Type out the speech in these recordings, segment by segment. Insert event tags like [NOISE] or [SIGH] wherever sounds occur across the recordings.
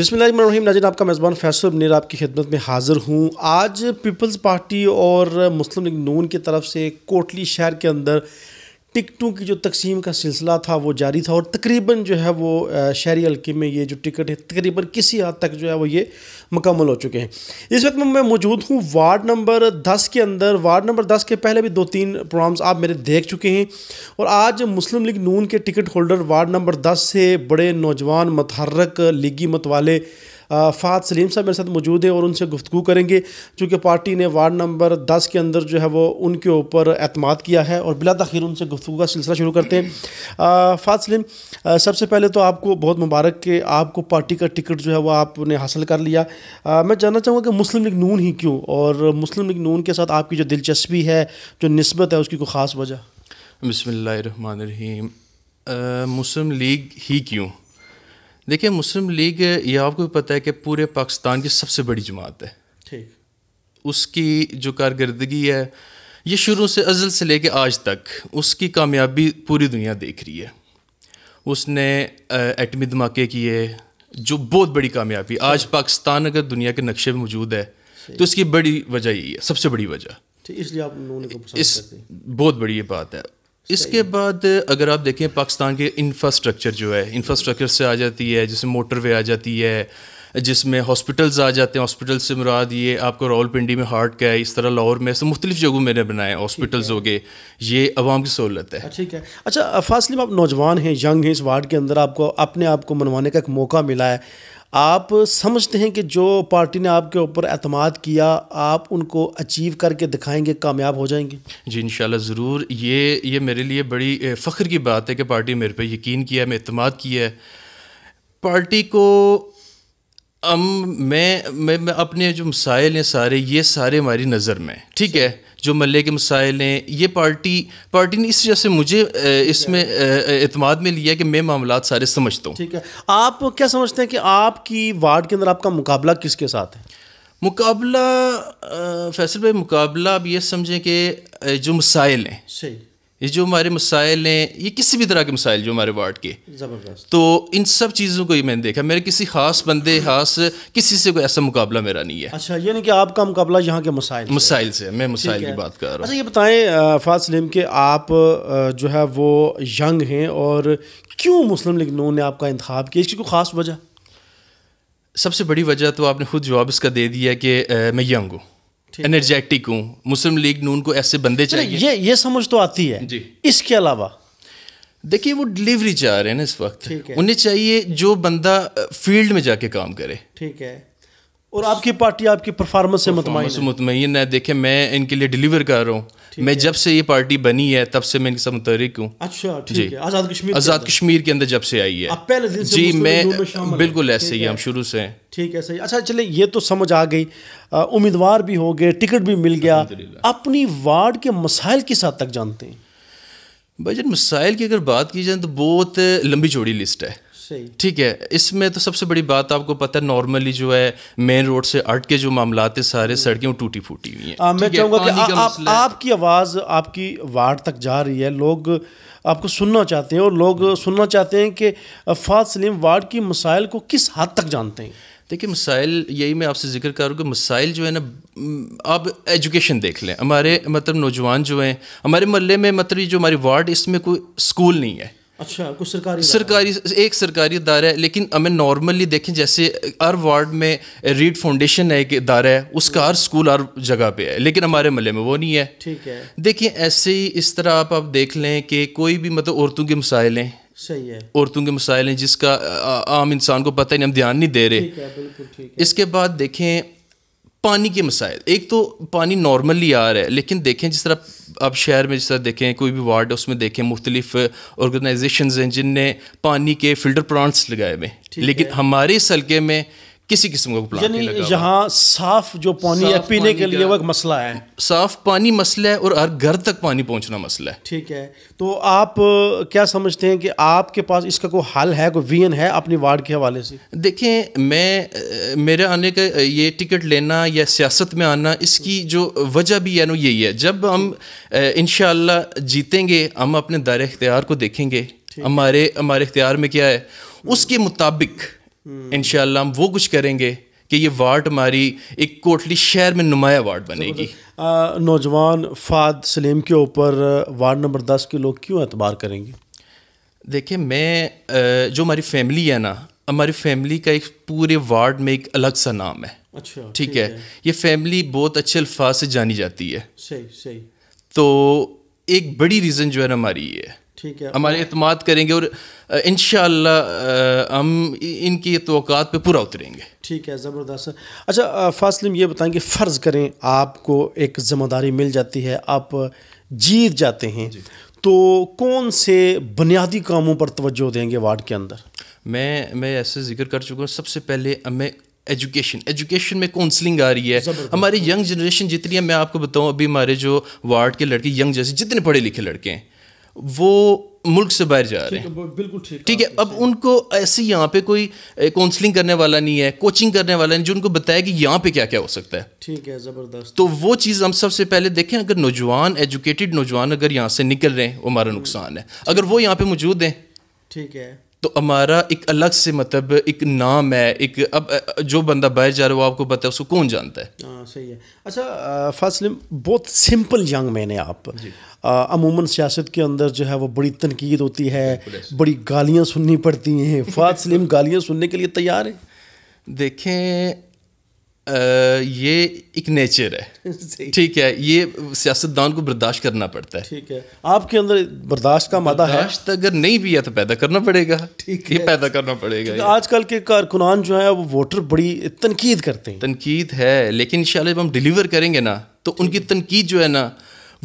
बिस्मिल्लाम नाजिन आपका मेज़बान फैसल अबनेर आपकी खिदमत में हाज़िर हूँ आज पीपल्स पार्टी और मुस्लिम लीग नून की तरफ से कोटली शहर के अंदर टिकटों की जो तकसीम का सिलसिला था वो जारी था और तकरीबन जो है वो शहरी हल्के में ये जो टिकट है तकरीबन किसी हद तक जो है वो ये मुकम्मल हो चुके हैं इस वक्त मैं मौजूद हूँ वार्ड नंबर दस के अंदर वार्ड नंबर दस के पहले भी दो तीन प्रोग्राम्स आप मेरे देख चुके हैं और आज मुस्लिम लीग नून के टिकट होल्डर वार्ड नंबर दस से बड़े नौजवान मतहरक लीगी मतवाले फ़ात सलीम साहब मेरे साथ मौजूद हैं और उनसे गुफ्तु करेंगे चूँकि पार्टी ने वार्ड नंबर दस के अंदर जो है वो उनके ऊपर अतमाद किया है और बिला तखिर उनसे गुफ्तु का सिलसिला शुरू करते हैं फ़ात सलीम सबसे पहले तो आपको बहुत मुबारक कि आपको पार्टी का टिकट जो है वो आपने हासिल कर लिया आ, मैं जानना चाहूँगा कि मुस्लिम लीग नून ही क्यों और मुस्लिम लीग नून के साथ आपकी जो दिलचस्पी है जो नस्बत है उसकी कोई ख़ास वजह बसमीम मुस्लिम लीग ही क्यों देखिए मुस्लिम लीग ये आपको भी पता है कि पूरे पाकिस्तान की सबसे बड़ी जमात है ठीक उसकी जो कारकर्दगी है ये शुरू से अजल से लेके आज तक उसकी कामयाबी पूरी दुनिया देख रही है उसने एटमी धमाके किए जो बहुत बड़ी कामयाबी आज पाकिस्तान अगर दुनिया के नक्शे में मौजूद है तो इसकी बड़ी वजह यही है सबसे बड़ी वजह इसलिए आप इस बहुत बड़ी ये बात है इसके बाद अगर आप देखें पाकिस्तान के इंफ्रास्ट्रक्चर जो है इंफ्रास्ट्रक्चर से आ जाती है जैसे मोटरवे आ जाती है जिसमें हॉस्पिटल्स आ जाते हैं हॉस्पिटल से मुराद ये आपको रावलपिंडी में हार्ट का है इस तरह लाहौर में ऐसे मुख्तलिफ जगहों मैंने बनाए हॉस्पिटल्स हो गए ये आवाम की सहूलत है अच्छा, ठीक है अच्छा फासलिम आप नौजवान हैं यंग हैं इस वार्ड के अंदर आपको अपने आप को मनवाने का एक मौका मिला है आप समझते हैं कि जो पार्टी ने आपके ऊपर अतमाद किया आप उनको अचीव करके दिखाएंगे कामयाब हो जाएंगे जी इन ज़रूर ये ये मेरे लिए बड़ी फ़ख्र की बात है कि पार्टी मेरे पे यकीन किया है मैं अतमाद किया है पार्टी को अम, मैं, मैं अपने जो मसाइल हैं सारे ये सारे हमारी नज़र में ठीक है जो मल्ले के मसाइल हैं ये पार्टी पार्टी ने इस वजह से मुझे इसमें अतमाद में लिया कि मैं मामला सारे समझता हूँ ठीक है आप क्या समझते हैं कि आपकी वार्ड के अंदर आपका मुकाबला किसके साथ है मुकाबला फैसल भाई मुकाबला आप ये समझें कि जो मसाइल हैं सही ये जो हमारे मसाइल हैं ये किसी भी तरह के मसाइल जो हमारे वार्ड के ज़बरदस्त तो इन सब चीज़ों को ही मैंने देखा मेरे किसी खास बंदे खास किसी से कोई ऐसा मुकाबला मेरा नहीं है अच्छा ये नहीं कि आपका मुकाबला यहाँ के मसाइल मसाइल से, मैं मसाइल की बात कर रहा हूँ अच्छा ये बताएं फाज सलीम के आप जो है वो यंग हैं और क्यों मुस्लिम लीग नून ने आपका इंतब किया इसकी कोई ख़ास वजह सबसे बड़ी वजह तो आपने खुद जवाब इसका दे दिया कि मैं यंग हूँ एनर्जेटिक हूँ मुस्लिम लीग नून को ऐसे बंदे चाहिए ये ये समझ तो आती है जी इसके अलावा देखिए वो डिलीवरी चाह रहे हैं ना इस वक्त उन्हें चाहिए जो बंदा फील्ड में जाके काम करे ठीक है और आपकी पार्टी आपकी परफॉर्मेंस से मुतमिन है देखिए मैं इनके लिए डिलीवर कर रहा हूँ मैं जब से ये पार्टी बनी है तब से मैं इनके साथ मुतहरक हूँ अच्छा ठीक है आज़ाद कश्मीर आज़ाद कश्मीर के अंदर जब से आई है पहले से जी मैं बिल्कुल ऐसे ही हम शुरू से हैं ठीक है सही अच्छा चले ये तो समझ आ गई उम्मीदवार भी हो गए टिकट भी मिल गया अपनी वार्ड के मसाइल किस हद तक जानते हैं भाई जन मसाइल की अगर बात की जाए तो बहुत लंबी चौड़ी लिस्ट है ठीक है इसमें तो सबसे बड़ी बात आपको पता है नॉर्मली जो है मेन रोड से अट के जो मामला है सारे सड़कें टूटी फूटी हुई हैं मैं चाहूँगा कि आ, आ, आपकी आवाज़ आपकी वार्ड तक जा रही है लोग आपको सुनना चाहते हैं और लोग सुनना चाहते हैं कि फात सलीम वार्ड की मसाइल को किस हद तक जानते हैं देखिए मसाइल यही मैं आपसे जिक्र कि मसाइल जो है ना आप एजुकेशन देख लें हमारे मतलब नौजवान जो हैं हमारे महल में मतलब जो हमारी वार्ड इसमें कोई स्कूल नहीं है अच्छा कुछ सरकारी सरकारी एक सरकारी इदारा है लेकिन हमें नॉर्मली देखें जैसे हर वार्ड में रीड फाउंडेशन है एक इदारा है उसका हर स्कूल हर जगह पे है लेकिन हमारे महल में वो नहीं है ठीक है देखिए ऐसे ही इस तरह आप आप देख लें कि कोई भी मतलब औरतों के मसाइल हैं सही है औरतों के मसाइल हैं जिसका आम इंसान को पता ही नहीं हम ध्यान नहीं दे रहे इसके बाद देखें पानी के मसाइल एक तो पानी नॉर्मली आ रहा है लेकिन देखें जिस तरह आप शहर में जिस तरह देखें कोई भी वार्ड है उसमें देखें मुख्तलिफ ऑर्गेनाइजेशन हैं जिनने पानी के फिल्टर प्लांट्स लगाए हुए लेकिन हमारे इस हल्के में किसी किस्म का प्लांट यानी यहाँ साफ जो पानी साफ है पीने के लिए वो एक मसला है साफ पानी मसला है और हर घर तक पानी पहुँचना मसला है ठीक है तो आप क्या समझते हैं कि आपके पास इसका कोई हल है कोई वीन है अपनी वार्ड के हवाले से देखें मैं मेरे आने का ये टिकट लेना या सियासत में आना इसकी जो वजह भी है ना यही है जब हम इन जीतेंगे हम अपने दायरे इख्तियार को देखेंगे हमारे हमारे इख्तियार में क्या है उसके मुताबिक Hmm. इन हम वो कुछ करेंगे कि ये वार्ड हमारी एक कोटली शहर में नुमाया वार्ड बनेगी नौजवान फाद सलीम के ऊपर वार्ड नंबर दस के लोग क्यों एतबार करेंगे देखिए मैं जो हमारी फैमिली है ना हमारी फैमिली का एक पूरे वार्ड में एक अलग सा नाम है अच्छा ठीक है।, है ये फैमिली बहुत अच्छे अल्फाज से जानी जाती है सही सही तो एक बड़ी रीज़न जो है ना हमारी ये है ठीक है हमारे अतमाद करेंगे और इन हम इनकी तो पे पूरा उतरेंगे ठीक है ज़बरदस्त अच्छा फासलिम ये बताएं कि फ़र्ज़ करें आपको एक ज़िम्मेदारी मिल जाती है आप जीत जाते हैं जी। तो कौन से बुनियादी कामों पर तवज्जो देंगे वार्ड के अंदर मैं मैं ऐसे जिक्र कर चुका हूँ सबसे पहले मैं एजुकेशन एजुकेशन में काउंसलिंग आ रही है हमारी यंग जनरेशन जितनी है मैं आपको बताऊं अभी हमारे जो वार्ड के लड़के यंग जैसे जितने पढ़े लिखे लड़के हैं वो मुल्क से बाहर जा रहे हैं बिल्कुल ठीक ठीक है अब उनको ऐसे यहाँ पे कोई काउंसलिंग करने वाला नहीं है कोचिंग करने वाला नहीं जो उनको बताया कि यहाँ पे क्या क्या हो सकता है ठीक है ज़बरदस्त तो वो चीज़ हम सबसे पहले देखें अगर नौजवान एजुकेटेड नौजवान अगर यहाँ से निकल रहे हैं वो हमारा नुकसान है अगर वो यहाँ पे मौजूद हैं ठीक है तो हमारा एक अलग से मतलब एक नाम है एक अब जो बंदा बाहर जा रहा है वो आपको पता है उसको कौन जानता है आ, हाँ, सही है अच्छा फासलिम बहुत सिंपल यंग मैंने आप अमूमन सियासत के अंदर जो है वो बड़ी तनकीद होती है बड़ी गालियाँ सुननी पड़ती हैं [LAUGHS] फासलिम गालियाँ सुनने के लिए तैयार है देखें ये एक नेचर है [LAUGHS] ठीक है ये सियासतदान को बर्दाश्त करना पड़ता है ठीक है आपके अंदर बर्दाश्त का मादा है बर्दाश्त अगर नहीं भी है तो पैदा करना पड़ेगा ठीक है पैदा करना पड़ेगा आजकल के कारकुनान जो है वो वोटर बड़ी तनकीद करते हैं तनकीद है लेकिन इन शब हम डिलीवर करेंगे ना तो उनकी तनकीद जो है ना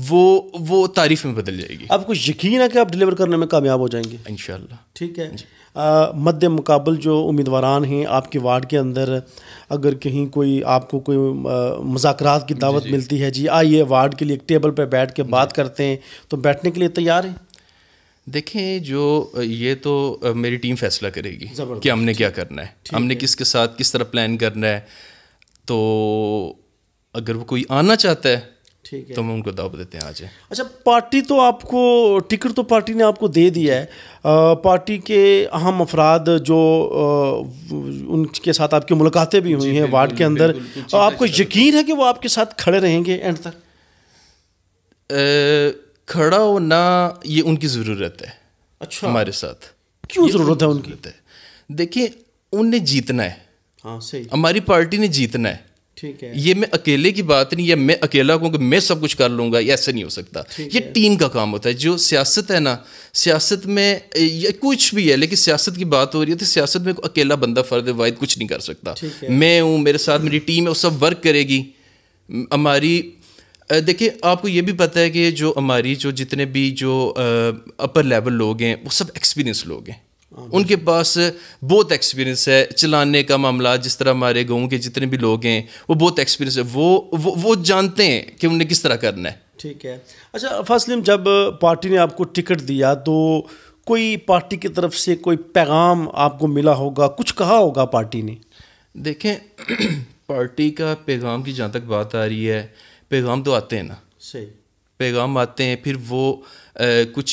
वो वो तारीफ में बदल जाएगी आपको यकीन है कि आप डिलीवर करने में कामयाब हो जाएंगे इन ठीक है मद्द मुकाबल जो उम्मीदवार हैं आपके वार्ड के अंदर अगर कहीं कोई आपको कोई मुजाकर की दावत जी, जी। मिलती है जी आइए वार्ड के लिए एक टेबल पर बैठ के बात करते हैं तो बैठने के लिए तैयार हैं देखें जो ये तो मेरी टीम फैसला करेगी कि हमने क्या करना है हमने है। किसके साथ किस तरह प्लान करना है तो अगर वो कोई आना चाहता है ठीक है तो हम उनको दब देते हैं आज अच्छा पार्टी तो आपको टिकट तो पार्टी ने आपको दे दिया है आ, पार्टी के अहम अफराद जो आ, उनके साथ आपकी मुलाकातें भी हुई हैं वार्ड के अंदर और आपको यकीन है कि वो आपके साथ खड़े रहेंगे एंड तक खड़ा हो ना ये उनकी ज़रूरत है अच्छा हमारे साथ क्यों ज़रूरत है उनकी देखिए उन्हें जीतना है हाँ सही हमारी पार्टी ने जीतना है ठीक है ये मैं अकेले की बात नहीं या मैं अकेला कि मैं सब कुछ कर लूँगा ये ऐसा नहीं हो सकता ये टीम का काम होता है जो सियासत है ना सियासत में ये कुछ भी है लेकिन सियासत की बात हो रही है तो सियासत में अकेला बंदा फर्द वाहिद कुछ नहीं कर सकता मैं हूँ मेरे साथ मेरी टीम है वो सब वर्क करेगी हमारी देखिए आपको ये भी पता है कि जो हमारी जो जितने भी जो अपर लेवल लोग हैं वो सब एक्सपीरियंस लोग हैं उनके पास बहुत एक्सपीरियंस है चलाने का मामला जिस तरह हमारे गाँव के जितने भी लोग हैं वो बहुत एक्सपीरियंस है वो वो वो जानते हैं कि उन्हें किस तरह करना है ठीक है अच्छा फासलिम जब पार्टी ने आपको टिकट दिया तो कोई पार्टी की तरफ से कोई पैगाम आपको मिला होगा कुछ कहा होगा पार्टी ने देखें [CLEARS THROAT] पार्टी का पैगाम की जहाँ तक बात आ रही है पैगाम तो आते हैं ना सही पैगाम आते हैं फिर वो आ, कुछ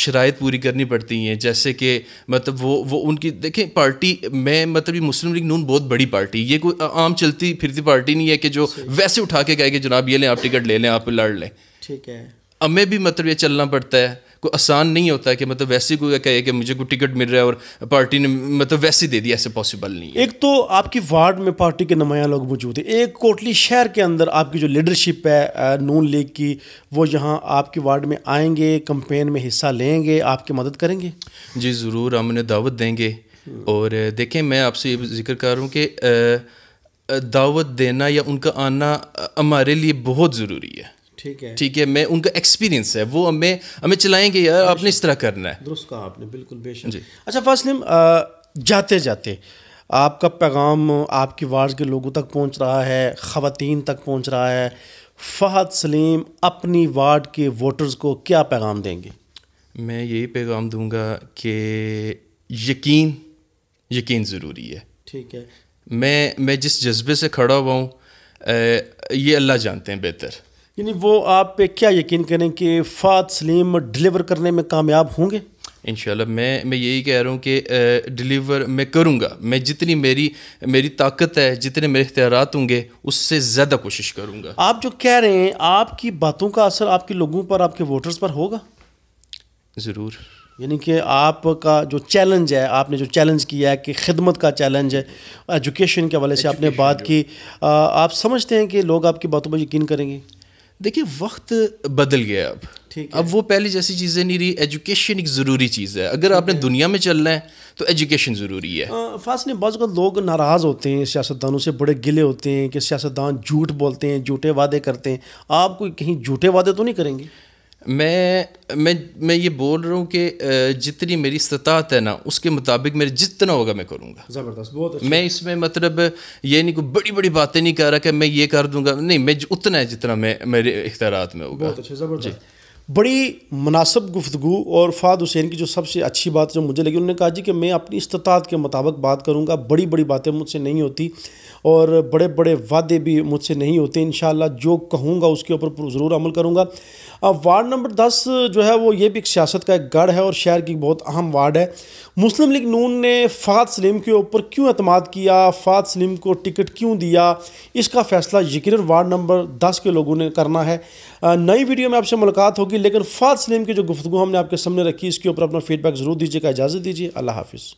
शराइ पूरी करनी पड़ती हैं जैसे कि मतलब वो वो उनकी देखें पार्टी मैं मतलब ये मुस्लिम लीग नून बहुत बड़ी पार्टी ये कोई आम चलती फिरती पार्टी नहीं है कि जो वैसे उठा के कहे कि जनाब ये लें आप टिकट ले लें आप लड़ लें ठीक है हमें भी मतलब ये चलना पड़ता है कोई आसान नहीं होता है कि मतलब वैसे कोई कहे कि मुझे कोई टिकट मिल रहा है और पार्टी ने मतलब वैसे दे दी ऐसे पॉसिबल नहीं है। एक तो आपकी वार्ड में पार्टी के नुमाया लोग मौजूद हैं एक कोटली शहर के अंदर आपकी जो लीडरशिप है नून लीग की वो यहाँ आपकी वार्ड में आएंगे कंपेन में हिस्सा लेंगे आपकी मदद करेंगे जी ज़रूर हम उन्हें दावत देंगे और देखें मैं आपसे ये जिक्र कर रहा हूँ कि दावत देना या उनका आना हमारे लिए बहुत ज़रूरी है ठीक है ठीक है मैं उनका एक्सपीरियंस है वो हमें हमें चलाएंगे यार आपने इस तरह करना है दुरुस्त कहा आपने बिल्कुल बेशक जी अच्छा फासलिम जाते जाते आपका पैगाम आपकी वार्ड के लोगों तक पहुंच रहा है ख़वातीन तक पहुंच रहा है फ़हद सलीम अपनी वार्ड के वोटर्स को क्या पैगाम देंगे मैं यही पैगाम दूंगा कि यकीन यकीन ज़रूरी है ठीक है मैं मैं जिस जज्बे से खड़ा हुआ हूँ ये अल्लाह जानते हैं बेहतर यानी वो आप पे क्या यकीन करें कि फ़ात सलीम डिलीवर करने में कामयाब होंगे इन मैं मैं यही कह रहा हूँ कि डिलीवर मैं करूँगा मैं जितनी मेरी मेरी ताकत है जितने मेरे इख्तियार होंगे उससे ज़्यादा कोशिश करूँगा आप जो कह रहे हैं आपकी बातों का असर आपके लोगों पर आपके वोटर्स पर होगा ज़रूर यानी कि आपका जो चैलेंज है आपने जो चैलेंज किया है कि खिदमत का चैलेंज है एजुकेशन के हवाले से आपने बात की आ, आप समझते हैं कि लोग आपकी बातों पर यकीन करेंगे देखिए वक्त बदल गया अब ठीक अब वो पहले जैसी चीज़ें नहीं रही एजुकेशन एक ज़रूरी चीज़ है अगर आपने दुनिया में चलना है तो एजुकेशन ज़रूरी है फास्ट ने बाज़ लोग नाराज़ होते हैं सियासतदानों से बड़े गिले होते हैं कि सियासतदान झूठ बोलते हैं झूठे वादे करते हैं आप कोई कहीं झूठे वादे तो नहीं करेंगे मैं मैं मैं ये बोल रहा हूँ कि जितनी मेरी सतात है ना उसके मुताबिक मेरे जितना होगा मैं करूँगा ज़बरदस्त बहुत अच्छा मैं इसमें मतलब ये नहीं कोई बड़ी बड़ी बातें नहीं कर रहा कि मैं ये कर दूँगा नहीं मैं उतना है जितना मैं मेरे इख्तारात में होगा बहुत अच्छा ज़बरदस्त बड़ी मुनासब गुफ्तु और फ़ाद हुसैन की जो सबसे अच्छी बात जो मुझे लगी उन्होंने कहा जी कि मैं अपनी इस्तात के मुताबिक बात करूँगा बड़ी बड़ी बातें मुझसे नहीं होती और बड़े बड़े वादे भी मुझसे नहीं होते इन जो कहूँगा उसके ऊपर ज़रूर अमल करूँगा वार्ड नंबर दस जो है वो ये भी एक सियासत का एक गढ़ है और शहर की बहुत अहम वार्ड है मुस्लिम लीग नून ने फ़ात सलीम के ऊपर क्यों अतमाद किया फ़ात सलीम को टिकट क्यों दिया इसका फ़ैसला यकीन वार्ड नंबर दस के लोगों ने करना है नई वीडियो में आपसे मुलाकात होगी लेकिन फ़ात सलीम की जो गुफ्तु हमने आपके सामने रखी इसके ऊपर अपना फीडबैक ज़रूर दीजिएगा इजाज़त दीजिए अल्लाह हाफिज़